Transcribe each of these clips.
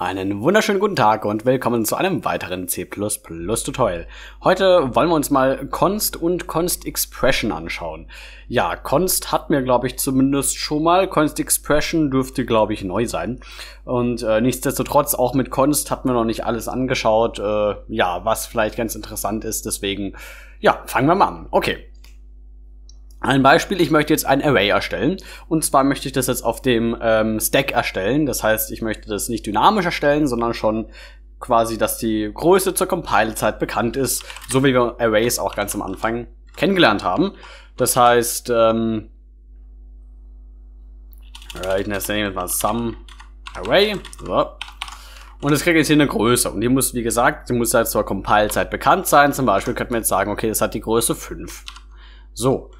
Einen wunderschönen guten Tag und willkommen zu einem weiteren C++ Tutorial. Heute wollen wir uns mal Const und Const Expression anschauen. Ja, Const hat mir glaube ich zumindest schon mal, Const Expression dürfte glaube ich neu sein. Und äh, nichtsdestotrotz, auch mit Const hat mir noch nicht alles angeschaut, äh, ja, was vielleicht ganz interessant ist, deswegen, ja, fangen wir mal an. Okay, ein Beispiel, ich möchte jetzt ein Array erstellen. Und zwar möchte ich das jetzt auf dem ähm, Stack erstellen. Das heißt, ich möchte das nicht dynamisch erstellen, sondern schon quasi, dass die Größe zur Compile-Zeit bekannt ist, so wie wir Arrays auch ganz am Anfang kennengelernt haben. Das heißt, ähm, ich nenne jetzt mal Sum Array. So. Und das kriegt jetzt hier eine Größe. Und die muss, wie gesagt, die muss halt zur Compile-Zeit bekannt sein. Zum Beispiel könnte man jetzt sagen, okay, das hat die Größe 5. So.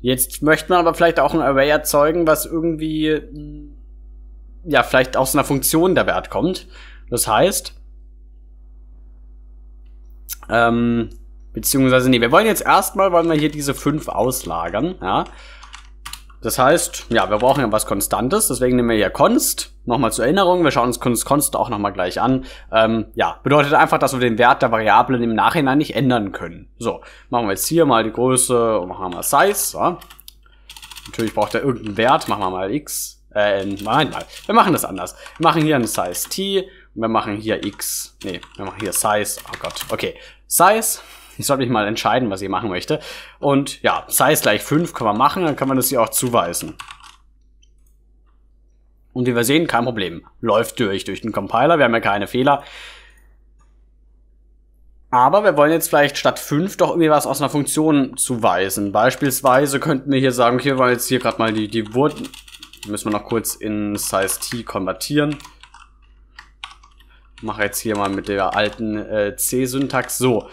Jetzt möchte man aber vielleicht auch ein Array erzeugen, was irgendwie, ja, vielleicht aus einer Funktion der Wert kommt. Das heißt, ähm, beziehungsweise, nee, wir wollen jetzt erstmal, wollen wir hier diese fünf auslagern, ja. Das heißt, ja, wir brauchen ja was Konstantes, deswegen nehmen wir hier Const. Nochmal zur Erinnerung, wir schauen uns Const, Const auch nochmal gleich an. Ähm, ja, bedeutet einfach, dass wir den Wert der Variablen im Nachhinein nicht ändern können. So, machen wir jetzt hier mal die Größe und machen wir mal Size. So. Natürlich braucht er irgendeinen Wert, machen wir mal x. Äh, nein, nein, wir machen das anders. Wir machen hier ein Size t und wir machen hier x. Nee, wir machen hier Size. Oh Gott, okay. Size ich sollte mich mal entscheiden, was ich machen möchte. Und ja, Size gleich 5 kann man machen, dann kann man das hier auch zuweisen. Und wie wir sehen, kein Problem. Läuft durch, durch den Compiler, wir haben ja keine Fehler. Aber wir wollen jetzt vielleicht statt 5 doch irgendwie was aus einer Funktion zuweisen. Beispielsweise könnten wir hier sagen, okay, wir wollen jetzt hier gerade mal die, die Wurden, müssen wir noch kurz in Size T konvertieren mache jetzt hier mal mit der alten äh, C-Syntax so.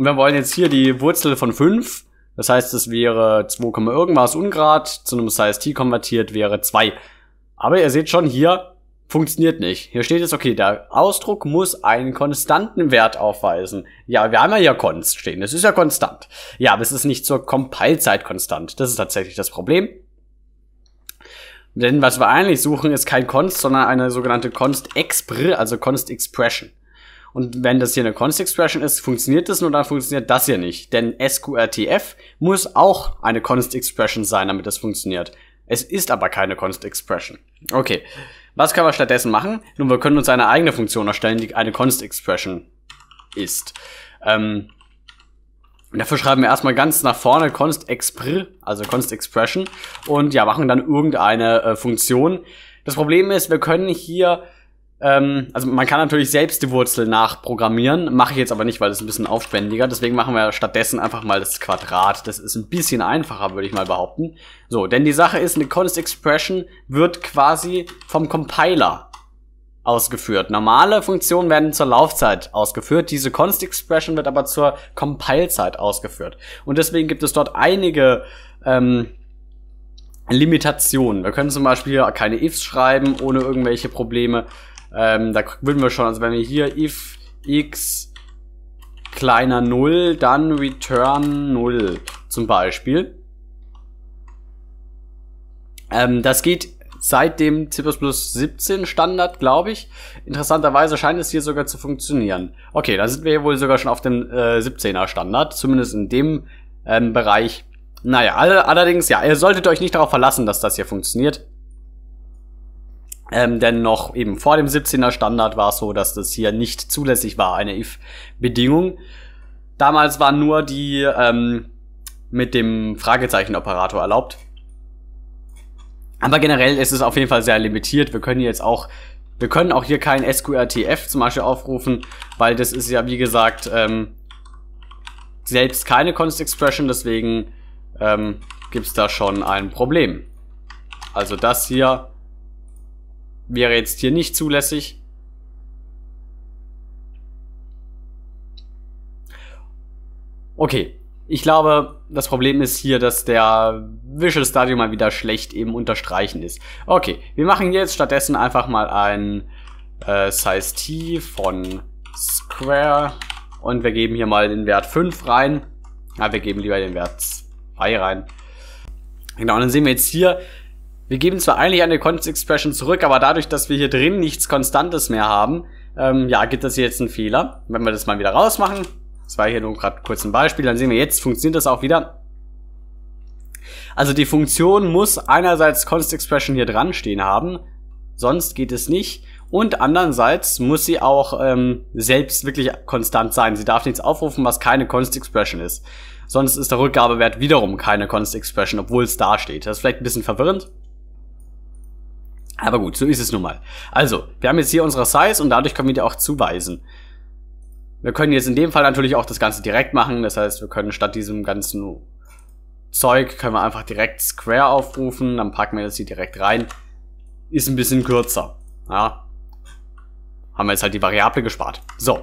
Und wir wollen jetzt hier die Wurzel von 5. Das heißt, es wäre 2, irgendwas Ungrad. Zu einem Size T konvertiert wäre 2. Aber ihr seht schon, hier funktioniert nicht. Hier steht jetzt, okay, der Ausdruck muss einen konstanten Wert aufweisen. Ja, wir haben ja hier const stehen. Das ist ja konstant. Ja, aber es ist nicht zur Compile-Zeit konstant. Das ist tatsächlich das Problem. Denn was wir eigentlich suchen, ist kein const, sondern eine sogenannte const expr, also const expression. Und wenn das hier eine Const Expression ist, funktioniert das nur, dann funktioniert das hier nicht. Denn SQRTF muss auch eine Const Expression sein, damit das funktioniert. Es ist aber keine Const Expression. Okay. Was können wir stattdessen machen? Nun, wir können uns eine eigene Funktion erstellen, die eine Const Expression ist. Ähm, dafür schreiben wir erstmal ganz nach vorne const expr, also const expression und ja, machen dann irgendeine äh, Funktion. Das Problem ist, wir können hier ähm, also man kann natürlich selbst die Wurzel nachprogrammieren, mache ich jetzt aber nicht, weil das ein bisschen aufwendiger. Deswegen machen wir stattdessen einfach mal das Quadrat. Das ist ein bisschen einfacher, würde ich mal behaupten. So, denn die Sache ist, eine Const Expression wird quasi vom Compiler ausgeführt. Normale Funktionen werden zur Laufzeit ausgeführt, diese Const Expression wird aber zur Compilezeit ausgeführt. Und deswegen gibt es dort einige ähm, Limitationen. Wir können zum Beispiel keine Ifs schreiben ohne irgendwelche Probleme. Ähm, da würden wir schon, also wenn wir hier if x kleiner 0, dann return 0 zum Beispiel. Ähm, das geht seit dem C++ 17 Standard, glaube ich. Interessanterweise scheint es hier sogar zu funktionieren. Okay, dann sind wir hier wohl sogar schon auf dem äh, 17er Standard, zumindest in dem ähm, Bereich. Naja, all allerdings, ja, ihr solltet euch nicht darauf verlassen, dass das hier funktioniert. Ähm, denn noch eben vor dem 17er Standard war es so, dass das hier nicht zulässig war, eine if-Bedingung. Damals war nur die ähm, mit dem Fragezeichen-Operator erlaubt. Aber generell ist es auf jeden Fall sehr limitiert. Wir können jetzt auch, wir können auch hier kein SQRTF zum Beispiel aufrufen, weil das ist ja, wie gesagt, ähm, selbst keine Const Expression, deswegen ähm, gibt es da schon ein Problem. Also das hier wäre jetzt hier nicht zulässig. Okay, ich glaube, das Problem ist hier, dass der Visual Studio mal wieder schlecht eben unterstreichen ist. Okay, wir machen jetzt stattdessen einfach mal ein äh, Size T von Square und wir geben hier mal den Wert 5 rein. Ja, wir geben lieber den Wert 2 rein. Genau, und dann sehen wir jetzt hier, wir geben zwar eigentlich eine Const Expression zurück, aber dadurch, dass wir hier drin nichts Konstantes mehr haben, ähm, ja, gibt das hier jetzt einen Fehler. Wenn wir das mal wieder rausmachen, das war hier nur gerade kurz ein Beispiel, dann sehen wir, jetzt funktioniert das auch wieder. Also die Funktion muss einerseits Const Expression hier dran stehen haben, sonst geht es nicht. Und andererseits muss sie auch ähm, selbst wirklich konstant sein. Sie darf nichts aufrufen, was keine Const Expression ist. Sonst ist der Rückgabewert wiederum keine Const Expression, obwohl es da steht. Das ist vielleicht ein bisschen verwirrend. Aber gut, so ist es nun mal. Also, wir haben jetzt hier unsere Size und dadurch können wir die auch zuweisen. Wir können jetzt in dem Fall natürlich auch das Ganze direkt machen. Das heißt, wir können statt diesem ganzen Zeug, können wir einfach direkt Square aufrufen. Dann packen wir das hier direkt rein. Ist ein bisschen kürzer. Ja. Haben wir jetzt halt die Variable gespart. So.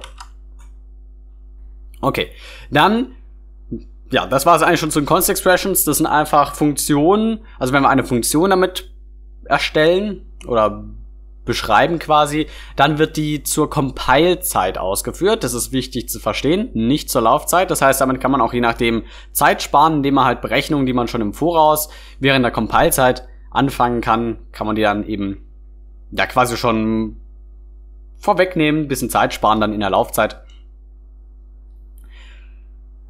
Okay. Dann ja, das war es eigentlich schon zu den Const Expressions. Das sind einfach Funktionen. Also wenn wir eine Funktion damit erstellen oder beschreiben quasi, dann wird die zur Compile-Zeit ausgeführt. Das ist wichtig zu verstehen, nicht zur Laufzeit. Das heißt, damit kann man auch je nachdem Zeit sparen, indem man halt Berechnungen, die man schon im Voraus während der Compile-Zeit anfangen kann, kann man die dann eben ja quasi schon vorwegnehmen, bisschen Zeit sparen dann in der Laufzeit.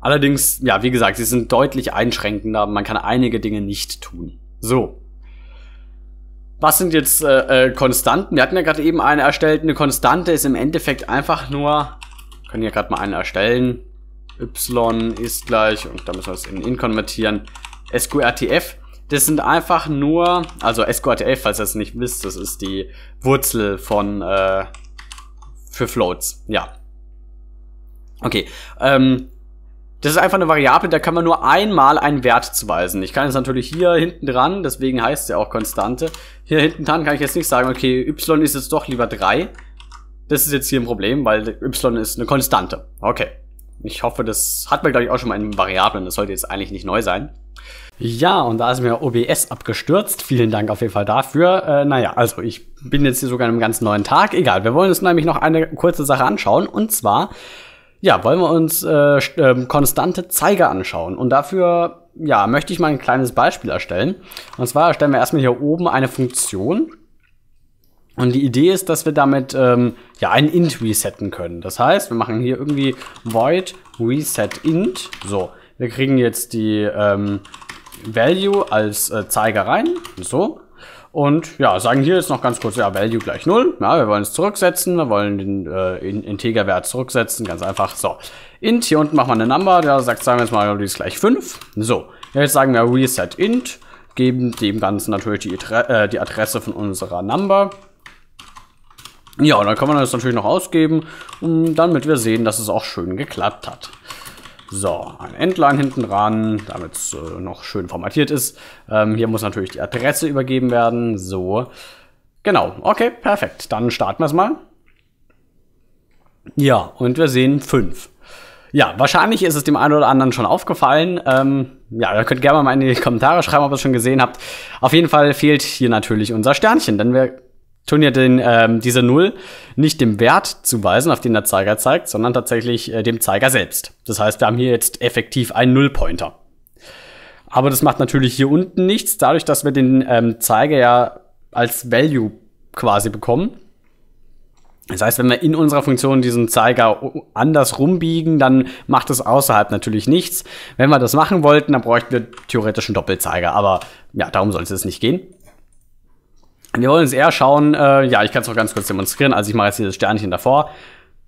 Allerdings, ja, wie gesagt, sie sind deutlich einschränkender. Man kann einige Dinge nicht tun. So was sind jetzt äh, äh, Konstanten? Wir hatten ja gerade eben eine erstellt. Eine Konstante ist im Endeffekt einfach nur, können hier gerade mal eine erstellen. Y ist gleich, und da müssen wir es in in konvertieren, SQRTF. Das sind einfach nur, also SQRTF, falls ihr es nicht wisst, das ist die Wurzel von, äh, für Floats, ja. Okay, ähm, das ist einfach eine Variable, da kann man nur einmal einen Wert zuweisen. Ich kann jetzt natürlich hier hinten dran, deswegen heißt es ja auch Konstante. Hier hinten dran kann ich jetzt nicht sagen, okay, y ist jetzt doch lieber 3. Das ist jetzt hier ein Problem, weil y ist eine Konstante. Okay. Ich hoffe, das hat man, glaube ich, auch schon mal in Variablen. Das sollte jetzt eigentlich nicht neu sein. Ja, und da ist mir OBS abgestürzt. Vielen Dank auf jeden Fall dafür. Äh, naja, also ich bin jetzt hier sogar in einem ganz neuen Tag. Egal, wir wollen uns nämlich noch eine kurze Sache anschauen. Und zwar ja, wollen wir uns äh, äh, konstante Zeiger anschauen. Und dafür ja, möchte ich mal ein kleines Beispiel erstellen. Und zwar erstellen wir erstmal hier oben eine Funktion. Und die Idee ist, dass wir damit ähm, ja ein int resetten können. Das heißt, wir machen hier irgendwie void reset int. So, wir kriegen jetzt die ähm, Value als äh, Zeiger rein. So, und ja, sagen hier jetzt noch ganz kurz, ja, Value gleich 0. Ja, wir wollen es zurücksetzen, wir wollen den äh, Integerwert zurücksetzen, ganz einfach. So, int, hier unten machen wir eine Number, da sagt, sagen wir jetzt mal, die ist gleich 5. So, ja, jetzt sagen wir reset int, geben dem Ganzen natürlich die, äh, die Adresse von unserer Number. Ja, und dann kann man das natürlich noch ausgeben, um, mm, damit wir sehen, dass es auch schön geklappt hat. So, ein Endline hinten dran, damit es äh, noch schön formatiert ist. Ähm, hier muss natürlich die Adresse übergeben werden. So, genau. Okay, perfekt. Dann starten wir es mal. Ja, und wir sehen 5. Ja, wahrscheinlich ist es dem einen oder anderen schon aufgefallen. Ähm, ja, ihr könnt gerne mal in die Kommentare schreiben, ob ihr es schon gesehen habt. Auf jeden Fall fehlt hier natürlich unser Sternchen, denn wir tun ja den, ähm, diese Null nicht dem Wert zuweisen, auf den der Zeiger zeigt, sondern tatsächlich äh, dem Zeiger selbst. Das heißt, wir haben hier jetzt effektiv einen Nullpointer. Aber das macht natürlich hier unten nichts, dadurch, dass wir den ähm, Zeiger ja als Value quasi bekommen. Das heißt, wenn wir in unserer Funktion diesen Zeiger anders rumbiegen, dann macht es außerhalb natürlich nichts. Wenn wir das machen wollten, dann bräuchten wir theoretisch einen Doppelzeiger. Aber ja, darum sollte es nicht gehen. Wir wollen uns eher schauen, äh, ja, ich kann es noch ganz kurz demonstrieren, also ich mache jetzt dieses Sternchen davor.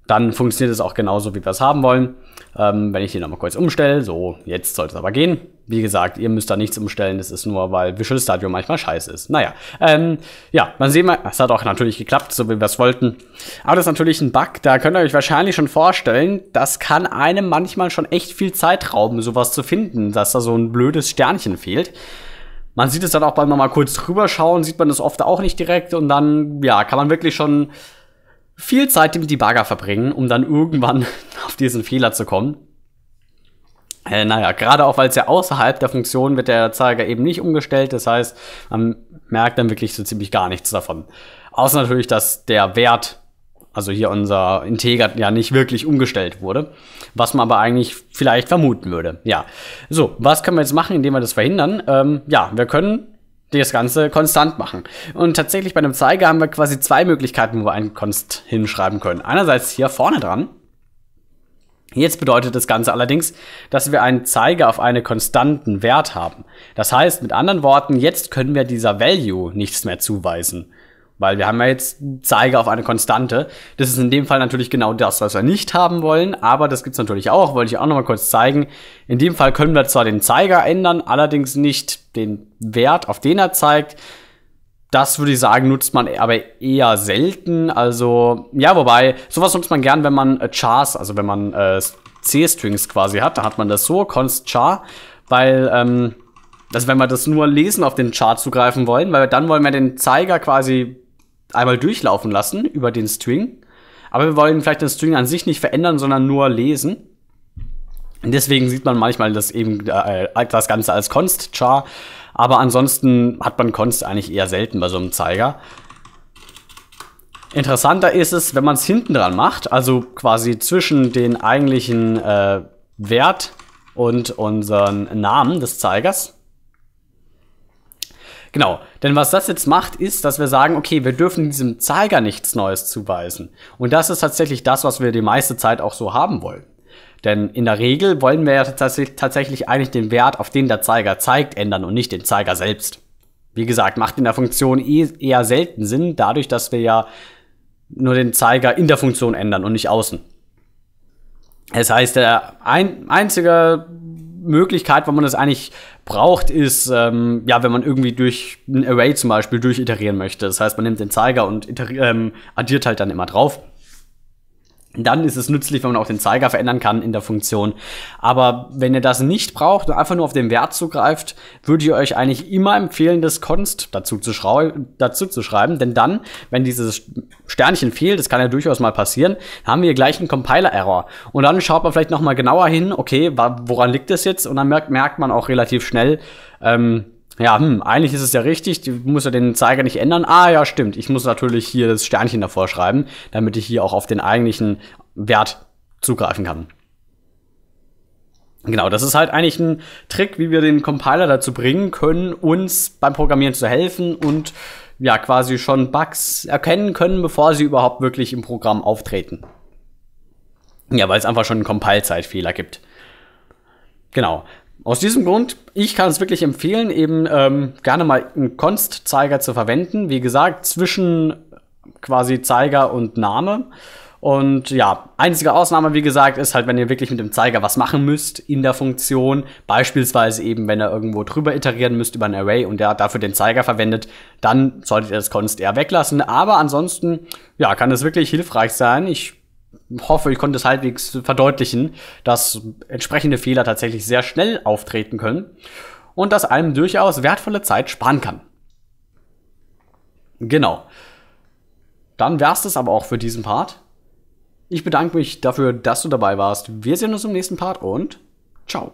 Dann funktioniert es auch genauso, wie wir es haben wollen. Ähm, wenn ich hier nochmal kurz umstelle, so, jetzt sollte es aber gehen. Wie gesagt, ihr müsst da nichts umstellen, das ist nur, weil Visual Studio manchmal scheiße ist. Naja, ähm, ja, man sieht mal, es hat auch natürlich geklappt, so wie wir es wollten. Aber das ist natürlich ein Bug, da könnt ihr euch wahrscheinlich schon vorstellen, das kann einem manchmal schon echt viel Zeit rauben, sowas zu finden, dass da so ein blödes Sternchen fehlt. Man sieht es dann auch beim nochmal kurz drüber schauen, sieht man das oft auch nicht direkt und dann, ja, kann man wirklich schon viel Zeit im Debugger verbringen, um dann irgendwann auf diesen Fehler zu kommen. Äh, naja, gerade auch weil es ja außerhalb der Funktion wird der Zeiger eben nicht umgestellt. Das heißt, man merkt dann wirklich so ziemlich gar nichts davon. Außer natürlich, dass der Wert also hier unser Integer ja nicht wirklich umgestellt wurde, was man aber eigentlich vielleicht vermuten würde. Ja, so, was können wir jetzt machen, indem wir das verhindern? Ähm, ja, wir können das Ganze konstant machen. Und tatsächlich bei einem Zeiger haben wir quasi zwei Möglichkeiten, wo wir einen Konst hinschreiben können. Einerseits hier vorne dran. Jetzt bedeutet das Ganze allerdings, dass wir einen Zeiger auf einen konstanten Wert haben. Das heißt, mit anderen Worten, jetzt können wir dieser Value nichts mehr zuweisen. Weil wir haben ja jetzt Zeiger auf eine Konstante. Das ist in dem Fall natürlich genau das, was wir nicht haben wollen, aber das gibt's natürlich auch, wollte ich auch nochmal kurz zeigen. In dem Fall können wir zwar den Zeiger ändern, allerdings nicht den Wert, auf den er zeigt. Das würde ich sagen, nutzt man aber eher selten. Also, ja, wobei, sowas nutzt man gern, wenn man äh, Chars, also wenn man äh, C-Strings quasi hat. Da hat man das so, const char, weil, ähm, also wenn wir das nur lesen auf den Chart zugreifen wollen, weil dann wollen wir den Zeiger quasi einmal durchlaufen lassen über den String. Aber wir wollen vielleicht den String an sich nicht verändern, sondern nur lesen. Und deswegen sieht man manchmal das eben äh, das Ganze als Const-Char. Aber ansonsten hat man Const eigentlich eher selten bei so einem Zeiger. Interessanter ist es, wenn man es hinten dran macht, also quasi zwischen den eigentlichen äh, Wert und unseren Namen des Zeigers. Genau, denn was das jetzt macht, ist, dass wir sagen, okay, wir dürfen diesem Zeiger nichts Neues zuweisen. Und das ist tatsächlich das, was wir die meiste Zeit auch so haben wollen. Denn in der Regel wollen wir ja tatsächlich eigentlich den Wert, auf den der Zeiger zeigt, ändern und nicht den Zeiger selbst. Wie gesagt, macht in der Funktion eh, eher selten Sinn, dadurch, dass wir ja nur den Zeiger in der Funktion ändern und nicht außen. Es das heißt, der ein, einzige Möglichkeit, wo man das eigentlich braucht, ist, ähm, ja, wenn man irgendwie durch ein Array zum Beispiel durchiterieren möchte. Das heißt, man nimmt den Zeiger und ähm, addiert halt dann immer drauf dann ist es nützlich, wenn man auch den Zeiger verändern kann in der Funktion. Aber wenn ihr das nicht braucht und einfach nur auf den Wert zugreift, würde ich euch eigentlich immer empfehlen, das Const dazu zu, dazu zu schreiben. Denn dann, wenn dieses Sternchen fehlt, das kann ja durchaus mal passieren, haben wir gleich einen Compiler-Error. Und dann schaut man vielleicht nochmal genauer hin, okay, woran liegt das jetzt? Und dann merkt, merkt man auch relativ schnell, ähm, ja, hm, eigentlich ist es ja richtig, du musst ja den Zeiger nicht ändern. Ah ja, stimmt, ich muss natürlich hier das Sternchen davor schreiben, damit ich hier auch auf den eigentlichen Wert zugreifen kann. Genau, das ist halt eigentlich ein Trick, wie wir den Compiler dazu bringen können, uns beim Programmieren zu helfen und ja quasi schon Bugs erkennen können, bevor sie überhaupt wirklich im Programm auftreten. Ja, weil es einfach schon einen Compile-Zeitfehler gibt. Genau. Aus diesem Grund, ich kann es wirklich empfehlen, eben ähm, gerne mal einen Konst-Zeiger zu verwenden. Wie gesagt, zwischen quasi Zeiger und Name. Und ja, einzige Ausnahme, wie gesagt, ist halt, wenn ihr wirklich mit dem Zeiger was machen müsst in der Funktion. Beispielsweise eben, wenn ihr irgendwo drüber iterieren müsst über ein Array und der dafür den Zeiger verwendet, dann solltet ihr das Const eher weglassen. Aber ansonsten, ja, kann es wirklich hilfreich sein. Ich hoffe, ich konnte es halbwegs verdeutlichen, dass entsprechende Fehler tatsächlich sehr schnell auftreten können und dass einem durchaus wertvolle Zeit sparen kann. Genau. Dann wär's das aber auch für diesen Part. Ich bedanke mich dafür, dass du dabei warst. Wir sehen uns im nächsten Part und ciao.